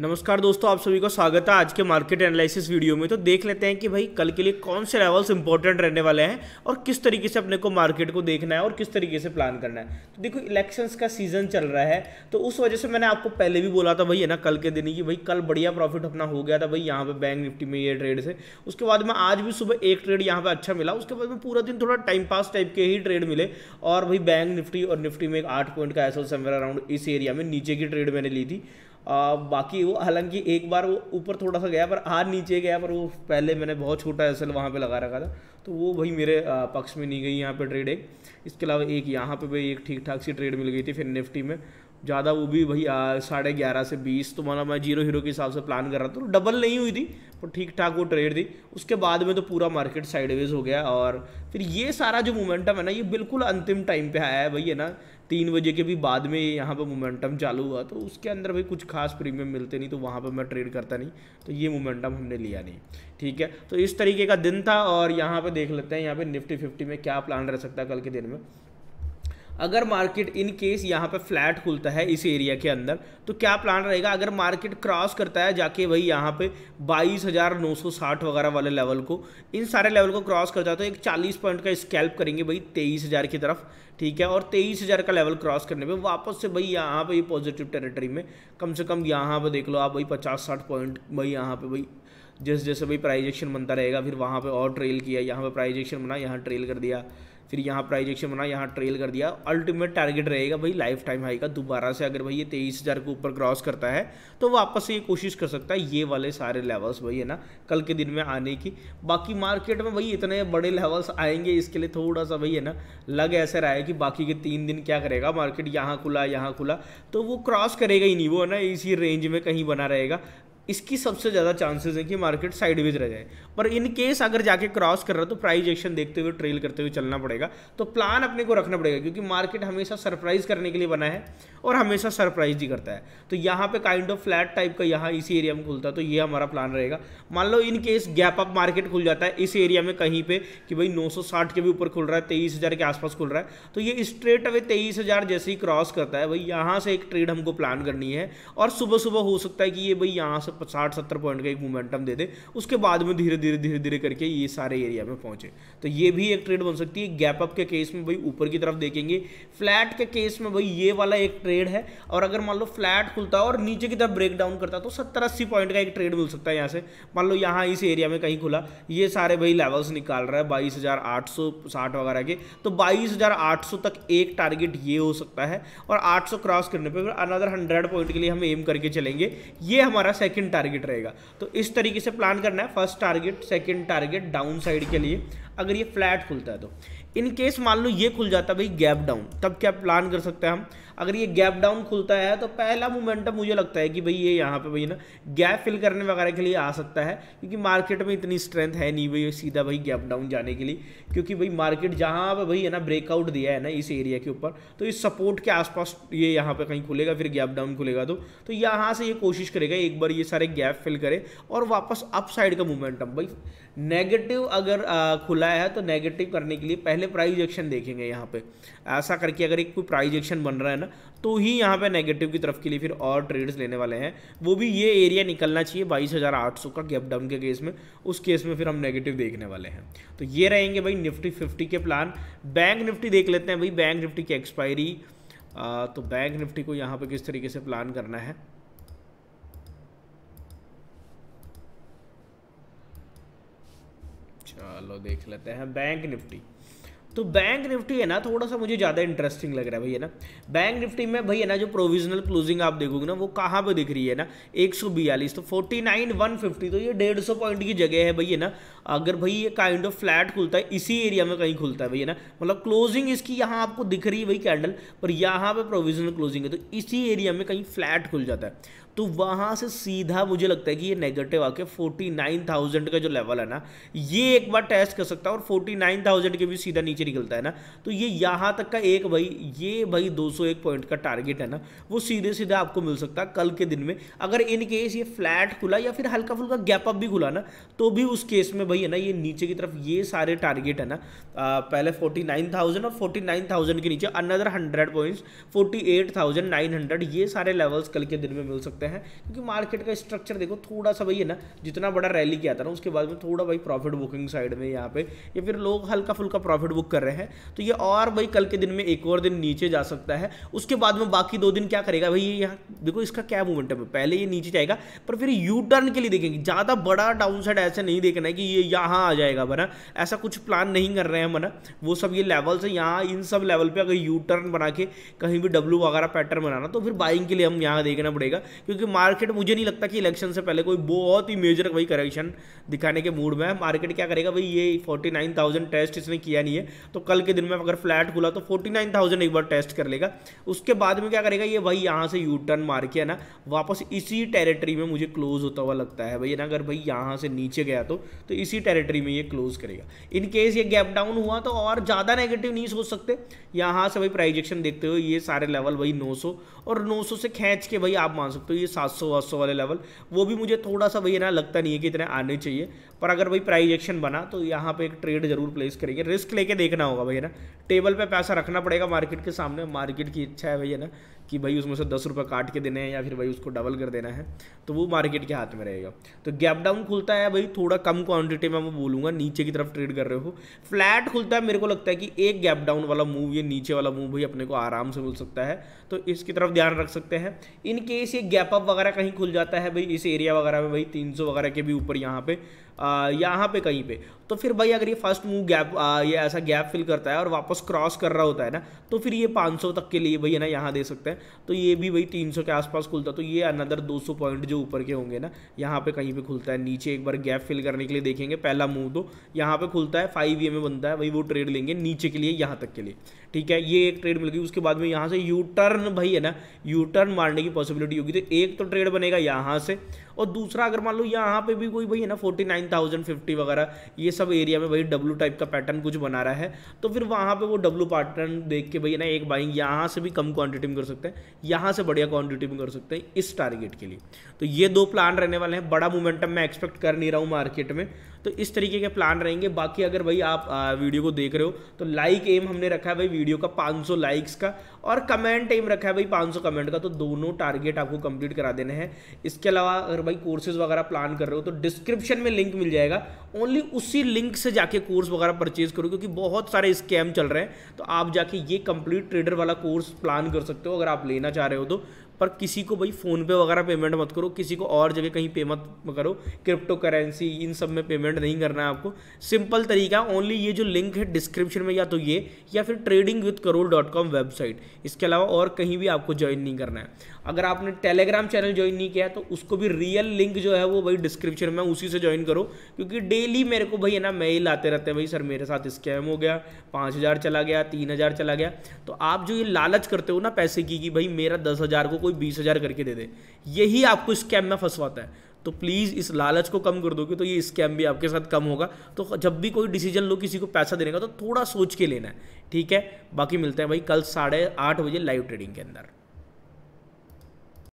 नमस्कार दोस्तों आप सभी को स्वागत है आज के मार्केट एनालिसिस वीडियो में तो देख लेते हैं कि भाई कल के लिए कौन से लेवल्स इंपॉर्टेंट रहने वाले हैं और किस तरीके से अपने को मार्केट को देखना है और किस तरीके से प्लान करना है तो देखो इलेक्शंस का सीजन चल रहा है तो उस वजह से मैंने आपको पहले भी बोला था भाई है ना कल के दिन की भाई कल बढ़िया प्रॉफिट अपना हो गया था भाई यहाँ पर बैंक निफ्टी में ये ट्रेड से उसके बाद में आज भी सुबह एक ट्रेड यहाँ पर अच्छा मिला उसके बाद में पूरा दिन थोड़ा टाइम पास टाइप के ही ट्रेड मिले और भाई बैंक निफ्टी और निफ्टी में एक आठ पॉइंट का ऐसा समय अराउंड इस एरिया में नीचे की ट्रेड मैंने ली थी आ, बाकी वो हालांकि एक बार वो ऊपर थोड़ा सा गया पर हार नीचे गया पर वो पहले मैंने बहुत छोटा एसल वहाँ पे लगा रखा था तो वो भाई मेरे पक्ष में नहीं गई यहाँ पे ट्रेड एक इसके अलावा एक यहाँ पे भाई एक ठीक ठाक सी ट्रेड मिल गई थी फिर निफ्टी में ज़्यादा वो भी भाई साढ़े ग्यारह से बीस तो माना मतलब मैं जीरो हीरो के हिसाब से प्लान कर रहा था तो डबल नहीं हुई थी पर ठीक ठाक वो ट्रेड थी उसके बाद में तो पूरा मार्केट साइडवेज हो गया और फिर ये सारा जो मोमेंटम है ना ये बिल्कुल अंतिम टाइम पे आया है भाई है ना तीन बजे के भी बाद में यहाँ पर मोमेंटम चालू हुआ तो उसके अंदर भी कुछ खास प्रीमियम मिलते नहीं तो वहाँ पर मैं ट्रेड करता नहीं तो ये मोमेंटम हमने लिया नहीं ठीक है तो इस तरीके का दिन था और यहाँ पर देख लेते हैं यहाँ पर निफ्टी फिफ्टी में क्या प्लान रह सकता है कल के दिन में अगर मार्केट इन केस यहाँ पे फ्लैट खुलता है इस एरिया के अंदर तो क्या प्लान रहेगा अगर मार्केट क्रॉस करता है जाके वही यहाँ पे 22,960 वगैरह वाले लेवल को इन सारे लेवल को क्रॉस करता है तो एक 40 पॉइंट का स्कैल्प करेंगे भाई 23,000 की तरफ ठीक है और 23,000 का लेवल क्रॉस करने पे वापस से भाई यहाँ पे पॉजिटिव टेरेटरी में कम से कम यहाँ पे देख लो आप भाई पचास साठ पॉइंट भाई यहाँ पे भाई जैसे जैसे भाई प्राइजेक्शन बनता रहेगा फिर वहाँ पे और ट्रेल किया यहाँ पे प्राइजेक्शन बना यहाँ ट्रेल कर दिया फिर यहाँ प्राइजेक्शन बना यहाँ ट्रेल कर दिया अल्टीमेट टारगेट रहेगा भाई लाइफ टाइम हाई का दोबारा से अगर भाई ये तेईस हज़ार के ऊपर क्रॉस करता है तो वापस से ये कोशिश कर सकता है ये वाले सारे लेवल्स भाई है ना कल के दिन में आने की बाकी मार्केट में भाई इतने बड़े लेवल्स आएंगे इसके लिए थोड़ा सा भाई है ना लग ऐसा रहा है कि बाकी के तीन दिन क्या करेगा मार्केट यहाँ खुला यहाँ खुला तो वो क्रॉस करेगा ही नहीं वो है ना इसी रेंज में कहीं बना रहेगा इसकी सबसे ज़्यादा चांसेस हैं कि मार्केट साइडवेज रह जाए पर इन केस अगर जाके क्रॉस कर रहा है तो प्राइज एक्शन देखते हुए ट्रेल करते हुए चलना पड़ेगा तो प्लान अपने को रखना पड़ेगा क्योंकि मार्केट हमेशा सरप्राइज करने के लिए बना है और हमेशा सरप्राइज ही करता है तो यहाँ पे काइंड ऑफ फ्लैट टाइप का यहाँ इसी एरिया में खुलता है तो ये हमारा प्लान रहेगा मान लो in case gap up market खुल जाता है इस एरिया में कहीं पे कि भाई नौ के भी ऊपर खुल रहा है तेईस हज़ार के आसपास खुल रहा है तो ये स्ट्रेट अवे तेईस हज़ार जैसे ही क्रॉस करता है भाई यहाँ से एक ट्रेड हमको प्लान करनी है और सुबह सुबह हो सकता है कि ये भाई यहाँ से साठ सत्तर पॉइंट का एक मोमेंटम दे दे उसके बाद में धीरे धीरे धीरे धीरे करके ये सारे एरिया में पहुंचे तो ये भी एक ट्रेड बन सकती है गैप अप के केस में भाई ऊपर की तरफ देखेंगे फ्लैट के केस में भाई ये वाला एक ट्रेड है और अगर मान लो फ्लैट खुलता और नीचे की तरफ ब्रेक डाउन करता तो सत्तर अस्सी पॉइंट का एक ट्रेड मिल सकता है यहाँ से मान लो यहाँ इस एरिया में कहीं खुला ये सारे भाई लेवल्स निकाल रहा है बाईस वगैरह के तो बाईस तक एक टारगेट ये हो सकता है और आठ क्रॉस करने पर अनदर हंड्रेड पॉइंट के लिए हम एम करके चलेंगे ये हमारा सेकेंड सेकंड टारगेट रहेगा तो इस तरीके से प्लान करना है first target second target downside के लिए अगर ये फ्लैट खुलता है तो इन केस मान लो ये खुल जाता भाई गैप डाउन तब क्या प्लान कर सकते हैं हम अगर ये गैप डाउन खुलता है तो पहला मोमेंटम मुझे लगता है कि भाई ये यहाँ पे भाई ना गैप फिल करने वगैरह के लिए आ सकता है क्योंकि मार्केट में इतनी स्ट्रेंथ है नहीं भाई सीधा भाई गैप डाउन जाने के लिए क्योंकि भाई मार्केट जहाँ पर भाई है ना ब्रेकआउट दिया है ना इस एरिया के ऊपर तो इस सपोर्ट के आसपास ये यहाँ पर कहीं खुलेगा फिर गैप डाउन खुलेगा तो, तो यहाँ से ये कोशिश करेगा एक बार ये सारे गैप फिल करे और वापस अप का मोमेंटम भाई नेगेटिव अगर खुला है तो नेगेटिव करने के लिए पहले पहले प्राइज एक्शन देखेंगे यहाँ पे ऐसा करके अगर एक कोई प्राइज एक्शन बन रहा है ना तो ही यहाँ पे नेगेटिव की तरफ के लिए फिर और ट्रेड्स लेने वाले हैं वो भी ये एरिया निकलना चाहिए बाईस हज़ार आठ सौ का गैप डाउन के केस में उस केस में फिर हम नेगेटिव देखने वाले हैं तो ये रहेंगे भाई निफ्टी फिफ्टी के प्लान बैंक निफ्टी देख लेते हैं भाई बैंक निफ्टी की एक्सपायरी तो बैंक निफ्टी को यहाँ पर किस तरीके से प्लान करना है चलो देख लेते हैं बैंक निफ्टी तो बैंक निफ्टी है ना थोड़ा सा मुझे ज़्यादा इंटरेस्टिंग लग रहा है भैया ना बैंक निफ्टी में भैया ना जो प्रोविजनल क्लोजिंग आप देखोगे ना वो कहाँ पे दिख रही है ना बयालीस तो वन फिफ्टी तो ये 150 पॉइंट की जगह है भैया ना अगर भाई ये काइंड ऑफ फ्लैट खुलता है इसी एरिया में कहीं खुलता है भैया ना मतलब क्लोजिंग इसकी यहाँ आपको दिख रही है भाई कैंडल पर यहाँ पर प्रोविजनल क्लोजिंग है तो इसी एरिया में कहीं फ्लैट खुल जाता है तो वहाँ से सीधा मुझे लगता है कि ये नेगेटिव आके 49,000 का जो लेवल है ना ये एक बार टेस्ट कर सकता है और 49,000 के भी सीधा नीचे निकलता है ना तो ये यहाँ तक का एक भाई ये भाई 201 पॉइंट का टारगेट है ना वो सीधे सीधे आपको मिल सकता है कल के दिन में अगर इन केस ये फ्लैट खुला या फिर हल्का फुल्का गैप अप भी खुला ना तो भी उस केस में भाई है ना ये नीचे की तरफ ये सारे टारगेट है ना आ, पहले थाउजेंड और थाउजेंड के नीचे अनदर हंड्रेड पॉइंट्स हंड्रेड ये सारे लेवल्स कल के दिन में मिल सकते सकते हैं क्योंकि मार्केट का स्ट्रक्चर देखो थोड़ा सा भाई है ना जितना बड़ा रैली किया था ना उसके बाद में थोड़ा भाई प्रॉफिट बुकिंग साइड में यहाँ पे या फिर लोग हल्का फुल्का प्रॉफिट बुक कर रहे हैं तो ये और भाई कल के दिन में एक और दिन नीचे जा सकता है उसके बाद में बाकी दो दिन क्या करेगा भाई ये यहाँ देखो इसका क्या मूवमेंट है पहले ये नीचे जाएगा पर फिर यू टर्न के लिए देखेंगे ज़्यादा बड़ा डाउन साइड ऐसे नहीं देखना है कि ये यहाँ आ जाएगा बना ऐसा कुछ प्लान नहीं कर रहे हैं मना वो सब ये लेवल से यहाँ इन सब लेवल पर अगर यू टर्न बना के कहीं भी डब्ल्यू वगैरह पैटर्न बनाना तो फिर बाइंग के लिए हम यहाँ देखना पड़ेगा क्योंकि मार्केट मुझे नहीं लगता कि इलेक्शन से पहले कोई बहुत ही मेजर वही करेक्शन दिखाने के मूड में है मार्केट क्या करेगा भाई ये फोर्टी नाइन थाउजेंड टेस्ट इसने किया नहीं है तो कल के दिन में अगर फ्लैट खुला तो फोर्टी नाइन थाउजेंड एक बार टेस्ट कर लेगा उसके बाद में क्या करेगा ये भाई यहाँ से यू टर्न मार के है ना वापस इसी टेरेटरी में मुझे क्लोज होता हुआ लगता है भाई ना अगर भाई यहाँ से नीचे गया तो, तो इसी टेरेटरी में ये क्लोज करेगा इन केस ये गैप डाउन हुआ तो और ज़्यादा नेगेटिव नहीं सोच सकते यहाँ से भाई प्राइजेक्शन देखते हुए ये सारे लेवल भाई नौ और नौ से खींच के भाई आप मान सकते हो ये सात सौ सौ वाले लेवल वो भी मुझे थोड़ा सा वही ना लगता नहीं है कि इतने आने चाहिए पर अगर भाई प्राइज एक्शन बना तो यहाँ पे एक ट्रेड जरूर प्लेस करेंगे रिस्क लेके देखना होगा भैया ना टेबल पे पैसा रखना पड़ेगा मार्केट के सामने मार्केट की इच्छा है भैया ना कि भाई उसमें से दस रुपये काट के देने हैं या फिर भाई उसको डबल कर देना है तो वो मार्केट के हाथ में रहेगा तो गैप डाउन खुलता है भाई थोड़ा कम क्वांटिटी में मैं बोलूँगा नीचे की तरफ ट्रेड कर रहे हो फ्लैट खुलता है मेरे को लगता है कि एक गैप डाउन वाला मूव ये नीचे वाला मूव भी अपने को आराम से मिल सकता है तो इसकी तरफ ध्यान रख सकते हैं इनकेस ये गैप अप वगैरह कहीं खुल जाता है भाई इस एरिया वगैरह में भाई तीन वगैरह के भी ऊपर यहाँ पर यहाँ पे कहीं पे तो फिर भाई अगर ये फर्स्ट मूव गैप आ, ये ऐसा गैप फिल करता है और वापस क्रॉस कर रहा होता है ना तो फिर ये 500 तक के लिए भाई है ना यहाँ दे सकते हैं तो ये भी भाई 300 के आसपास खुलता है तो ये अनदर 200 पॉइंट जो ऊपर के होंगे ना यहाँ पे कहीं पे खुलता है नीचे एक बार गैप फिल करने के लिए देखेंगे पहला मूव तो यहाँ पर खुलता है फाइव ई में बनता है भाई वो ट्रेड लेंगे नीचे के लिए यहाँ तक के लिए ठीक है ये एक ट्रेड मिल गई उसके बाद में यहाँ से यू टर्न भाई है ना यू टर्न मारने की पॉसिबिलिटी होगी तो एक तो ट्रेड बनेगा यहाँ से और दूसरा अगर मान लो यहाँ पे भी कोई भाई है ना फोर्टी नाइन फिफ्टी वगैरह ये सब एरिया में भाई डब्लू टाइप का पैटर्न कुछ बना रहा है तो फिर वहाँ पे वो डब्लू पैटर्न देख के भैया ना एक बाइंग यहाँ से भी कम क्वांटिटी में कर सकते हैं यहाँ से बढ़िया क्वांटिटी में कर सकते हैं इस टारगेट के लिए तो ये दो प्लान रहने वाले हैं बड़ा मोमेंटम मैं एक्सपेक्ट कर नहीं रहा हूँ मार्केट में तो इस तरीके के प्लान रहेंगे बाकी अगर भाई आप वीडियो को देख रहे हो तो लाइक एम हमने रखा है भाई वीडियो का 500 लाइक्स का और कमेंट एम रखा है भाई 500 कमेंट का तो दोनों टारगेट आपको कंप्लीट करा देने हैं इसके अलावा अगर भाई कोर्सेज वगैरह प्लान कर रहे हो तो डिस्क्रिप्शन में लिंक मिल जाएगा ओनली उसी लिंक से जाके कोर्स वगैरह परचेज करो क्योंकि बहुत सारे स्कैम चल रहे हैं तो आप जाके ये कंप्लीट ट्रेडर वाला कोर्स प्लान कर सकते हो अगर आप लेना चाह रहे हो तो पर किसी को भाई फ़ोनपे वगैरह पेमेंट मत करो किसी को और जगह कहीं पे मत करो क्रिप्टो करेंसी इन सब में पेमेंट नहीं करना है आपको सिंपल तरीका ओनली ये जो लिंक है डिस्क्रिप्शन में या तो ये या फिर trading with Karol dot com website इसके अलावा और कहीं भी आपको ज्वाइन नहीं करना है अगर आपने टेलीग्राम चैनल ज्वाइन नहीं किया तो उसको भी रियल लिंक जो है वो भाई डिस्क्रिप्शन में उसी से ज्वाइन करो क्योंकि डेली मेरे को भाई है ना मेल आते रहते हैं भाई सर मेरे साथ स्कैम हो गया पाँच हज़ार चला गया तीन हज़ार चला गया तो आप जो ये लालच करते हो ना पैसे की कि भाई मेरा दस हज़ार को कोई कोई बीस हज़ार करके दे दे यही आपको स्कैम में फंसवाता है तो प्लीज़ इस लालच को कम कर दोगे तो ये स्कैम भी आपके साथ कम होगा तो जब भी कोई डिसीजन लो किसी को पैसा देने का तो थोड़ा सोच के लेना है ठीक है बाकी मिलते हैं भाई कल साढ़े आठ बजे लाइव ट्रेडिंग के अंदर